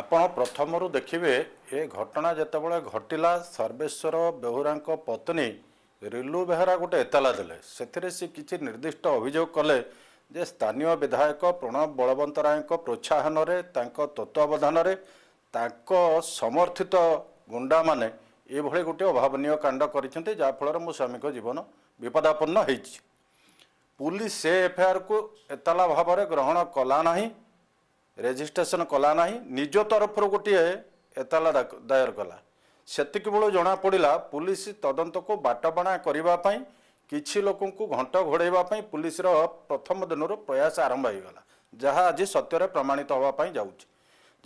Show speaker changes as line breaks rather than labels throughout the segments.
ଆପଣ ପ୍ରଥମରୁ ଦେଖିବେ ଏ ଘଟଣା ଯେତେବେଳେ ଘଟିଲା ସର୍ବେଶ୍ୱର ବେହୁରାଙ୍କ ପତ୍ନୀ ରିଲୁ ବେହେରା ଗୋଟେ ଏତଲା ଦେଲେ ସେଥିରେ ସେ କିଛି ନିର୍ଦ୍ଦିଷ୍ଟ ଅଭିଯୋଗ କଲେ ଯେ ସ୍ଥାନୀୟ ବିଧାୟକ ପ୍ରଣବ ବଳବନ୍ତରାୟଙ୍କ ପ୍ରୋତ୍ସାହନରେ ତାଙ୍କ ତତ୍ତ୍ୱାବଧାନରେ ତାଙ୍କ ସମର୍ଥିତ ଗୁଣ୍ଡାମାନେ ଏଭଳି ଗୋଟିଏ ଅଭାବନୀୟ କାଣ୍ଡ କରିଛନ୍ତି ଯାହାଫଳରେ ମୋ ସ୍ୱାମୀଙ୍କ ଜୀବନ ବିପଦାପନ୍ନ ହୋଇଛି ପୁଲିସ ସେ ଏଫଆଇଆର୍କୁ ଏତଲା ଭାବରେ ଗ୍ରହଣ କଲା ନାହିଁ ରେଜିଷ୍ଟ୍ରେସନ କଲା ନାହିଁ ନିଜ ତରଫରୁ ଗୋଟିଏ ଏତଲା ଦାୟର କଲା ସେତିକିବେଳୁ ଜଣାପଡ଼ିଲା ପୋଲିସ ତଦନ୍ତକୁ ବାଟବଣା କରିବା ପାଇଁ କିଛି ଲୋକଙ୍କୁ ଘଣ୍ଟ ଘୋଡ଼ାଇବା ପାଇଁ ପୋଲିସର ପ୍ରଥମ ଦିନରୁ ପ୍ରୟାସ ଆରମ୍ଭ ହୋଇଗଲା ଯାହା ଆଜି ସତ୍ୟରେ ପ୍ରମାଣିତ ହେବା ପାଇଁ ଯାଉଛି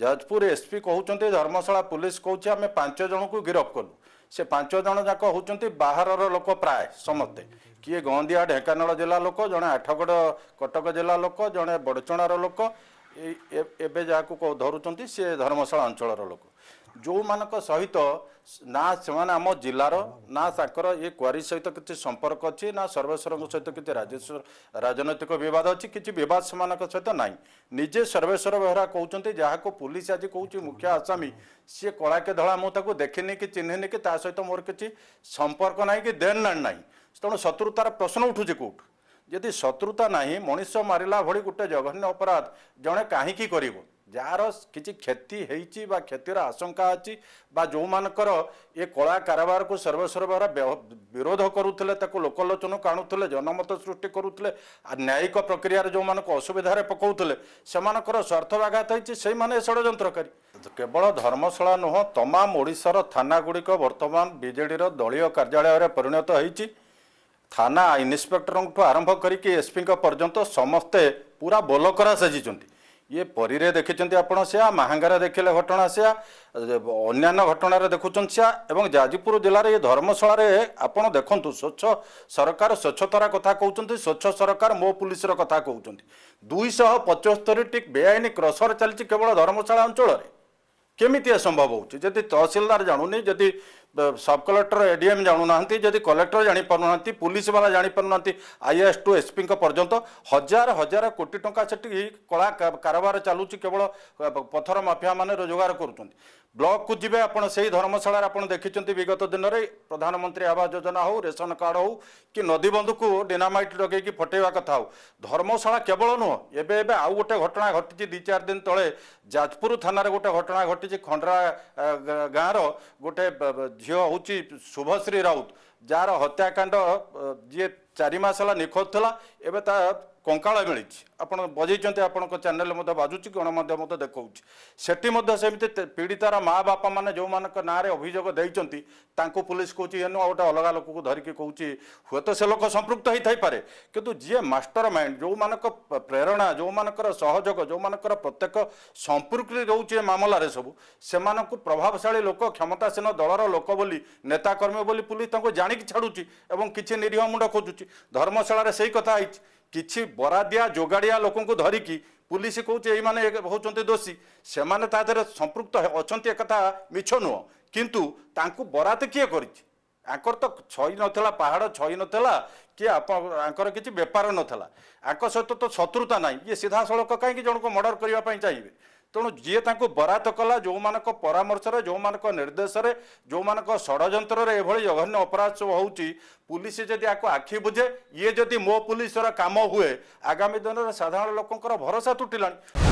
ଯାଜପୁର ଏସ୍ପି କହୁଛନ୍ତି ଧର୍ମଶାଳା ପୋଲିସ କହୁଛି ଆମେ ପାଞ୍ଚ ଜଣଙ୍କୁ ଗିରଫ କଲୁ ସେ ପାଞ୍ଚ ଜଣ ଯାକ ହେଉଛନ୍ତି ବାହାରର ଲୋକ ପ୍ରାୟ ସମସ୍ତେ କିଏ ଗନ୍ଦିଆ ଢେଙ୍କାନାଳ ଜିଲ୍ଲା ଲୋକ ଜଣେ ଆଠଗଡ଼ କଟକ ଜିଲ୍ଲା ଲୋକ ଜଣେ ବଡ଼ଚଣାର ଲୋକ ଏବେ ଯାହାକୁ ଧରୁଛନ୍ତି ସିଏ ଧର୍ମଶାଳା ଅଞ୍ଚଳର ଲୋକ ଯେଉଁମାନଙ୍କ ସହିତ ନା ସେମାନେ ଆମ ଜିଲ୍ଲାର ନା ତାଙ୍କର ଏ କ୍ୱାରି ସହିତ କିଛି ସମ୍ପର୍କ ଅଛି ନା ସର୍ବେଶ୍ୱରଙ୍କ ସହିତ କିଛି ରାଜନୈତିକ ବିବାଦ ଅଛି କିଛି ବିବାଦ ସେମାନଙ୍କ ସହିତ ନାହିଁ ନିଜେ ସର୍ବେଶ୍ୱର ବେହେରା କହୁଛନ୍ତି ଯାହାକୁ ପୋଲିସ ଆଜି କହୁଛି ମୁଖ୍ୟ ଆସାମୀ ସିଏ କଳାକେ ଧଳା ମୁଁ ତାକୁ ଦେଖିନି କି ଚିହ୍ନିନି କି ତା ସହିତ ମୋର କିଛି ସମ୍ପର୍କ ନାହିଁ କି ଦେନ୍ ନାଣ ନାହିଁ ତେଣୁ ଶତ୍ରୁତାର ପ୍ରଶ୍ନ ଉଠୁଛି କେଉଁଠୁ ଯଦି ଶତ୍ରୁତା ନାହିଁ ମଣିଷ ମାରିଲା ଭଳି ଗୋଟେ ଜଘନ୍ୟ ଅପରାଧ ଜଣେ କାହିଁକି କରିବ ଯାହାର କିଛି କ୍ଷତି ହେଇଛି ବା କ୍ଷତିର ଆଶଙ୍କା ଅଛି ବା ଯେଉଁମାନଙ୍କର ଏ କଳା କାରବାରକୁ ସର୍ବସର୍ବର ବିରୋଧ କରୁଥିଲେ ତାକୁ ଲୋକଲୋଚନକୁ ଆଣୁଥିଲେ ଜନମତ ସୃଷ୍ଟି କରୁଥିଲେ ନ୍ୟାୟିକ ପ୍ରକ୍ରିୟାରେ ଯେଉଁମାନଙ୍କୁ ଅସୁବିଧାରେ ପକାଉଥିଲେ ସେମାନଙ୍କର ସ୍ୱାର୍ଥ ବାଘାତ ହେଇଛି ସେଇମାନେ ଏ ଷଡ଼ଯନ୍ତ୍ରକାରୀ କେବଳ ଧର୍ମଶାଳା ନୁହଁ ତମାମ ଓଡ଼ିଶାର ଥାନାଗୁଡ଼ିକ ବର୍ତ୍ତମାନ ବିଜେଡ଼ିର ଦଳୀୟ କାର୍ଯ୍ୟାଳୟରେ ପରିଣତ ହେଇଛି ଥାନା ଇନ୍ସପେକ୍ଟରଙ୍କଠୁ ଆରମ୍ଭ କରିକି ଏସ୍ପିଙ୍କ ପର୍ଯ୍ୟନ୍ତ ସମସ୍ତେ ପୁରା ବୋଲକରା ସାଜିଛନ୍ତି ଇଏ ପରୀରେ ଦେଖିଛନ୍ତି ଆପଣ ସେୟା ମାହାଙ୍ଗାରେ ଦେଖିଲେ ଘଟଣା ସେୟା ଅନ୍ୟାନ୍ୟ ଘଟଣାରେ ଦେଖୁଛନ୍ତି ସେୟା ଏବଂ ଯାଜପୁର ଜିଲ୍ଲାରେ ଏ ଧର୍ମଶାଳାରେ ଆପଣ ଦେଖନ୍ତୁ ସ୍ୱଚ୍ଛ ସରକାର ସ୍ୱଚ୍ଛତାର କଥା କହୁଛନ୍ତି ସ୍ୱଚ୍ଛ ସରକାର ମୋ ପୋଲିସର କଥା କହୁଛନ୍ତି ଦୁଇଶହ ପଚସ୍ତରୀଟି ବେଆଇନ କ୍ରସର ଚାଲିଛି କେବଳ ଧର୍ମଶାଳା ଅଞ୍ଚଳରେ କେମିତି ଏ ସମ୍ଭବ ହେଉଛି ଯଦି ତହସିଲଦାର ଜାଣୁନି ଯଦି ସବ୍ କଲେକ୍ଟର ଏଡିଏମ୍ ଜାଣୁନାହାନ୍ତି ଯଦି କଲେକ୍ଟର ଜାଣିପାରୁନାହାନ୍ତି ପୋଲିସବାଲା ଜାଣିପାରୁନାହାନ୍ତି ଆଇଏଏସ୍ ଟୁ ଏସ୍ପିଙ୍କ ପର୍ଯ୍ୟନ୍ତ ହଜାର ହଜାର କୋଟି ଟଙ୍କା ସେଠି କଳା କାରବାର ଚାଲୁଛି କେବଳ ପଥର ମାଫିଆମାନେ ରୋଜଗାର କରୁଛନ୍ତି ବ୍ଲକକୁ ଯିବେ ଆପଣ ସେଇ ଧର୍ମଶାଳାରେ ଆପଣ ଦେଖିଛନ୍ତି ବିଗତ ଦିନରେ ପ୍ରଧାନମନ୍ତ୍ରୀ ଆବାସ ଯୋଜନା ହେଉ ରେସନ କାର୍ଡ଼ ହେଉ କି ନଦୀବନ୍ଧକୁ ଡିନାମାଇଟ୍ ଲଗେଇକି ଫଟେଇବା କଥା ହେଉ ଧର୍ମଶାଳା କେବଳ ନୁହଁ ଏବେ ଏବେ ଆଉ ଗୋଟେ ଘଟଣା ଘଟିଛି ଦୁଇ ଚାରି ଦିନ ତଳେ ଯାଜପୁର ଥାନାରେ ଗୋଟେ ଘଟଣା ଘଟିଛି ଖଣ୍ଡରା ଗାଁର ଗୋଟେ ଝିଅ ହେଉଛି ଶୁଭଶ୍ରୀ ରାଉତ ଯାହାର ହତ୍ୟାକାଣ୍ଡ ଯିଏ ଚାରି ମାସ ହେଲା ନିଖୋଜ ଥିଲା ଏବେ ତା କଙ୍କାଳ ମିଳିଛି ଆପଣ ବଜେଇଛନ୍ତି ଆପଣଙ୍କ ଚ୍ୟାନେଲ ମଧ୍ୟ ବାଜୁଛି ଗଣମାଧ୍ୟମ ମଧ୍ୟ ଦେଖାଉଛି ସେଠି ମଧ୍ୟ ସେମିତି ପୀଡ଼ିତାର ମା ବାପା ମାନେ ଯେଉଁମାନଙ୍କ ନାଁରେ ଅଭିଯୋଗ ଦେଇଛନ୍ତି ତାଙ୍କୁ ପୋଲିସ କହୁଛି ଏନୁ ଆଉ ଗୋଟେ ଅଲଗା ଲୋକକୁ ଧରିକି କହୁଛି ହୁଏତ ସେ ଲୋକ ସମ୍ପୃକ୍ତ ହେଇଥାଇପାରେ କିନ୍ତୁ ଯିଏ ମାଷ୍ଟର ମାଇଣ୍ଡ ଯେଉଁମାନଙ୍କ ପ୍ରେରଣା ଯେଉଁମାନଙ୍କର ସହଯୋଗ ଯେଉଁମାନଙ୍କର ପ୍ରତ୍ୟେକ ସମ୍ପୃକ୍ତି ରହୁଛି ଏ ମାମଲାରେ ସବୁ ସେମାନଙ୍କୁ ପ୍ରଭାବଶାଳୀ ଲୋକ କ୍ଷମତାସୀନ ଦଳର ଲୋକ ବୋଲି ନେତା କର୍ମୀ ବୋଲି ପୋଲିସ ତାଙ୍କୁ ଜାଣିକି ଛାଡ଼ୁଛି ଏବଂ କିଛି ନିରୀହ ମୁଣ୍ଡ ଖୋଜୁଛି ଧର୍ମଶାଳାରେ ସେଇ କଥା ହେଇଛି କିଛି ବରାଦିଆ ଯୋଗାଡ଼ିଆ ଲୋକଙ୍କୁ ଧରିକି ପୁଲିସ କହୁଛି ଏଇମାନେ ହେଉଛନ୍ତି ଦୋଷୀ ସେମାନେ ତା ଦେହରେ ସମ୍ପୃକ୍ତ ଅଛନ୍ତି ଏକଥା ମିଛ ନୁହଁ କିନ୍ତୁ ତାଙ୍କୁ ବରାଦ କିଏ କରିଛି ଆଙ୍କର ତ ଛଇ ନଥିଲା ପାହାଡ଼ ଛଇ ନଥିଲା କି ଆପଣ ଆଙ୍କର କିଛି ବେପାର ନଥିଲା ଆଙ୍କ ସହିତ ତ ଶତ୍ରୁତା ନାହିଁ ଇଏ ସିଧାସଳଖ କାହିଁକି ଜଣଙ୍କୁ ମର୍ଡ଼ର କରିବା ପାଇଁ ଚାହିଁବେ ତେଣୁ ଯିଏ ତାଙ୍କୁ ବରାତ କଲା ଯେଉଁମାନଙ୍କ ପରାମର୍ଶରେ ଯେଉଁମାନଙ୍କ ନିର୍ଦ୍ଦେଶରେ ଯେଉଁମାନଙ୍କ ଷଡ଼ଯନ୍ତ୍ରରେ ଏଭଳି ଜଘନ୍ୟ ଅପରାଧ ସବୁ ହେଉଛି ପୁଲିସ ଯଦି ଆକୁ ଆଖି ବୁଝେ ଇଏ ଯଦି ମୋ ପୁଲିସର କାମ ହୁଏ ଆଗାମୀ ଦିନରେ ସାଧାରଣ ଲୋକଙ୍କର ଭରସା ତୁଟିଲାଣି